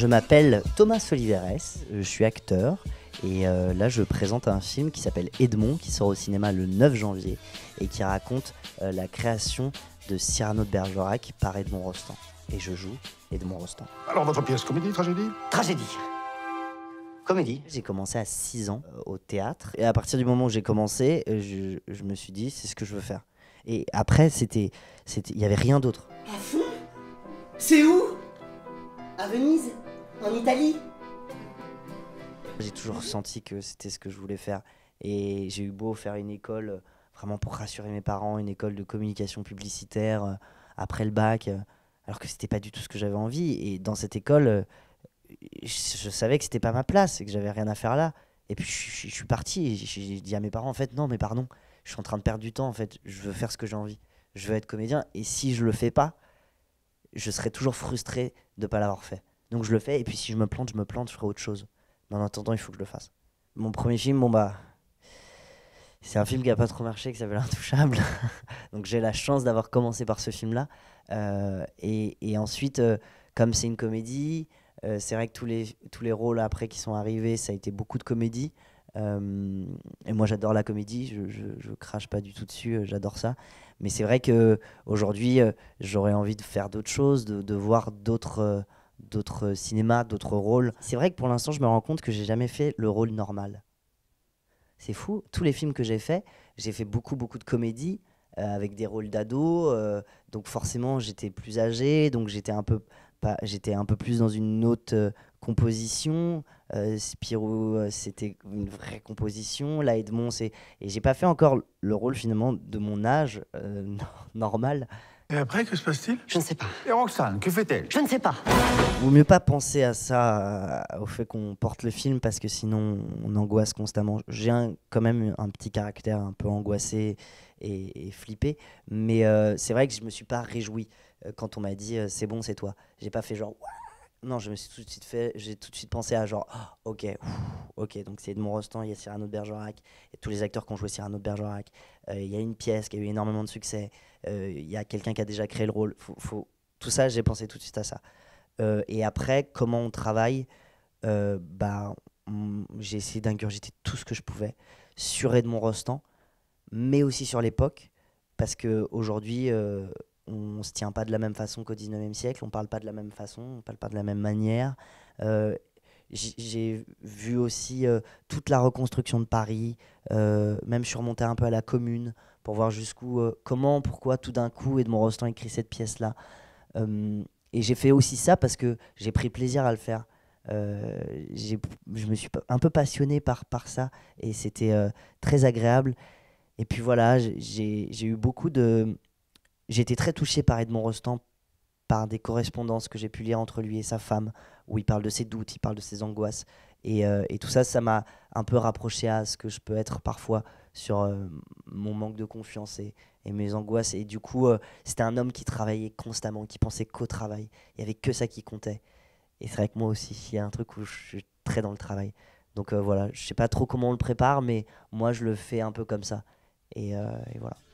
Je m'appelle Thomas Oliveres, euh, je suis acteur et euh, là je présente un film qui s'appelle Edmond qui sort au cinéma le 9 janvier et qui raconte euh, la création de Cyrano de Bergerac par Edmond Rostand. Et je joue Edmond Rostand. Alors votre pièce comédie, tragédie Tragédie. Comédie. J'ai commencé à 6 ans au théâtre et à partir du moment où j'ai commencé, je, je, me suis dit c'est ce que je veux faire. Et après c'était, il n'y avait rien d'autre. À fond C'est où À Venise en Italie. J'ai toujours senti que c'était ce que je voulais faire. Et j'ai eu beau faire une école euh, vraiment pour rassurer mes parents, une école de communication publicitaire euh, après le bac, euh, alors que c'était pas du tout ce que j'avais envie. Et dans cette école, je savais que c'était pas ma place et que j'avais rien à faire là. Et puis je, suis parti. et J'ai dit à mes parents en fait non, mais pardon, je suis en train de perdre du temps en fait. Je veux faire ce que j'ai envie. Je veux être comédien. Et si je le fais pas, je serai toujours frustré de pas l'avoir fait. Donc je le fais, et puis si je me plante, je me plante, je ferai autre chose. Mais en attendant, il faut que je le fasse. Mon premier film, bon bah. C'est un film qui a pas trop marché, qui s'appelle Intouchable. Donc j'ai la chance d'avoir commencé par ce film-là. Euh, et, ensuite, euh, comme c'est une comédie, euh, c'est vrai que tous les, tous les rôles après qui sont arrivés, ça a été beaucoup de comédie. et moi j'adore la comédie, je, je, crache pas du tout dessus, j'adore ça. Mais c'est vrai que aujourd'hui j'aurais envie de faire d'autres choses, de, de voir d'autres d'autres euh, cinémas, d'autres rôles. C'est vrai que pour l'instant, je me rends compte que j'ai jamais fait le rôle normal. C'est fou. Tous les films que j'ai faits, j'ai fait beaucoup, beaucoup de comédies euh, avec des rôles d'ado, euh, donc forcément, j'étais plus âgé, donc j'étais un peu j'étais un peu plus dans une autre composition. Spirou, c'était une vraie composition. Là, Edmond, c'est et j'ai pas fait encore le rôle finalement de mon âge normal. Et après, que se passe-t-il Je ne sais pas. Et Roxane, que fait-elle Je ne sais pas. Vaut mieux pas penser à ça, euh, au fait qu'on porte le film, parce que sinon on angoisse constamment. J'ai quand même un petit caractère un peu angoissé et, flippé, mais euh, c'est vrai que je me suis pas réjoui euh, quand on m'a dit c'est bon, c'est toi. J'ai pas fait genre non, je me suis tout de suite fait, j'ai tout de suite pensé à genre, oh, ok, ok, donc c'est Edmond Rostand, il y a Cyrano de Bergerac, et tous les acteurs qui ont joué Cyrano de Bergerac, euh, il y a une pièce qui a eu énormément de succès, euh, il y a quelqu'un qui a déjà créé le rôle, faut, tout ça, j'ai pensé tout de suite à ça. Euh, et après, comment on travaille, bah, mm, j'ai essayé d'ingurgiter tout ce que je pouvais sur Edmond Rostand, mais aussi sur l'époque, parce qu'aujourd'hui... aujourd'hui, on se tient pas de la même façon qu'au 19e siècle, on parle pas de la même façon, on ne parle pas de la même manière. Euh, j'ai vu aussi euh, toute la reconstruction de Paris, euh, même je suis remonté un peu à la commune pour voir jusqu'où, comment, pourquoi tout d'un coup Edmond Rostand écrit cette pièce-là. et j'ai fait aussi ça parce que j'ai pris plaisir à le faire. je me suis un peu passionné par, par ça et c'était très agréable. Et puis voilà, j'ai eu beaucoup de, j'ai été très touché par Edmond Rostand par des correspondances que j'ai pu lire entre lui et sa femme, où il parle de ses doutes, il parle de ses angoisses. Et, euh, tout ça, ça m'a un peu rapproché à ce que je peux être parfois sur euh, mon manque de confiance et, mes angoisses. Et du coup, euh, c'était un homme qui travaillait constamment, qui pensait qu'au travail. Il n'y avait que ça qui comptait. Et c'est vrai que moi aussi, il y a un truc où je suis très dans le travail. Donc voilà, je sais pas trop comment on le prépare, mais moi, je le fais un peu comme ça. et, et voilà.